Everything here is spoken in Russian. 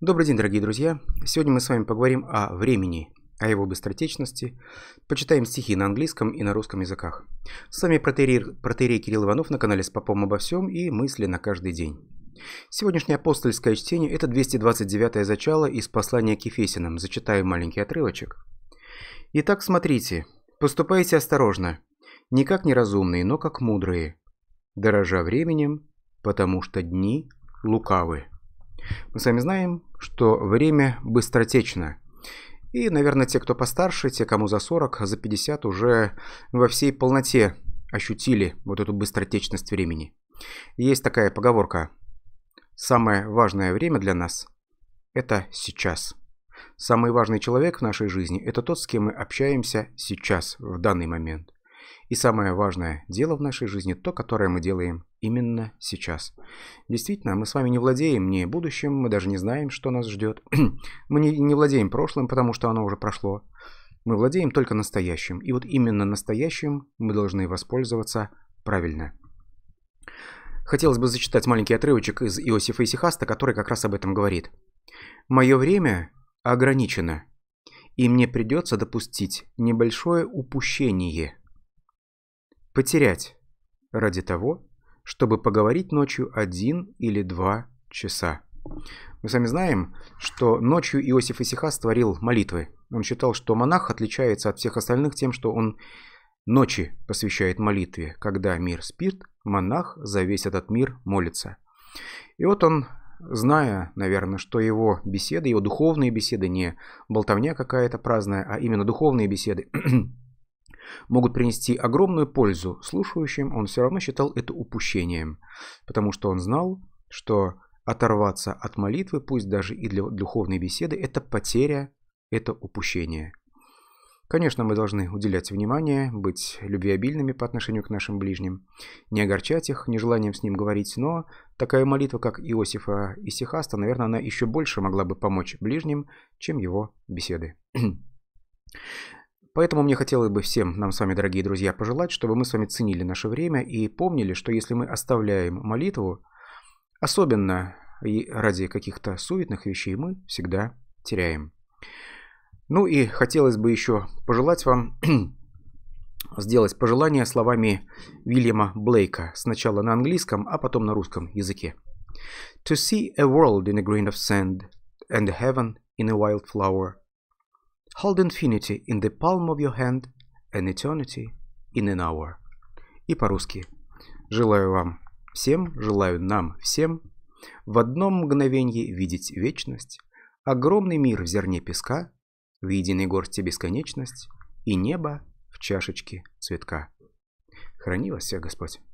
Добрый день, дорогие друзья! Сегодня мы с вами поговорим о времени, о его быстротечности, почитаем стихи на английском и на русском языках. С вами протерей, протерей Кирилл Иванов на канале «С попом обо всем» и «Мысли на каждый день». Сегодняшнее апостольское чтение – это 229-е зачало из послания к Ефесинам. Зачитаю маленький отрывочек. «Итак, смотрите, поступайте осторожно, не как неразумные, но как мудрые, дорожа временем, потому что дни лукавы». Мы с вами знаем, что время быстротечно. И, наверное, те, кто постарше, те, кому за 40, за 50 уже во всей полноте ощутили вот эту быстротечность времени. Есть такая поговорка. Самое важное время для нас – это сейчас. Самый важный человек в нашей жизни – это тот, с кем мы общаемся сейчас, в данный момент – и самое важное дело в нашей жизни то, которое мы делаем именно сейчас. Действительно, мы с вами не владеем ни будущим, мы даже не знаем, что нас ждет. мы не, не владеем прошлым, потому что оно уже прошло. Мы владеем только настоящим. И вот именно настоящим мы должны воспользоваться правильно. Хотелось бы зачитать маленький отрывочек из Иосифа Исихаста, который как раз об этом говорит. «Мое время ограничено, и мне придется допустить небольшое упущение Потерять. Ради того, чтобы поговорить ночью один или два часа. Мы сами знаем, что ночью Иосиф Исиха створил молитвы. Он считал, что монах отличается от всех остальных тем, что он ночи посвящает молитве. Когда мир спит, монах за весь этот мир молится. И вот он, зная, наверное, что его беседы, его духовные беседы не болтовня какая-то праздная, а именно духовные беседы, могут принести огромную пользу слушающим, он все равно считал это упущением, потому что он знал, что оторваться от молитвы, пусть даже и для духовной беседы, это потеря, это упущение. Конечно, мы должны уделять внимание, быть любвеобильными по отношению к нашим ближним, не огорчать их нежеланием с ним говорить, но такая молитва, как Иосифа и Сихаста, наверное, она еще больше могла бы помочь ближним, чем его беседы. Поэтому мне хотелось бы всем нам с вами, дорогие друзья, пожелать, чтобы мы с вами ценили наше время и помнили, что если мы оставляем молитву, особенно и ради каких-то суетных вещей, мы всегда теряем. Ну и хотелось бы еще пожелать вам сделать пожелание словами Вильяма Блейка, сначала на английском, а потом на русском языке. To see a world in a grain of sand and heaven in a wild flower". Hold infinity in the palm of your hand, an eternity in an hour. И по-русски. Желаю вам всем, желаю нам всем в одном мгновенье видеть вечность, огромный мир в зерне песка, в единой горсти бесконечность и небо в чашечке цветка. Храни вас всех Господь.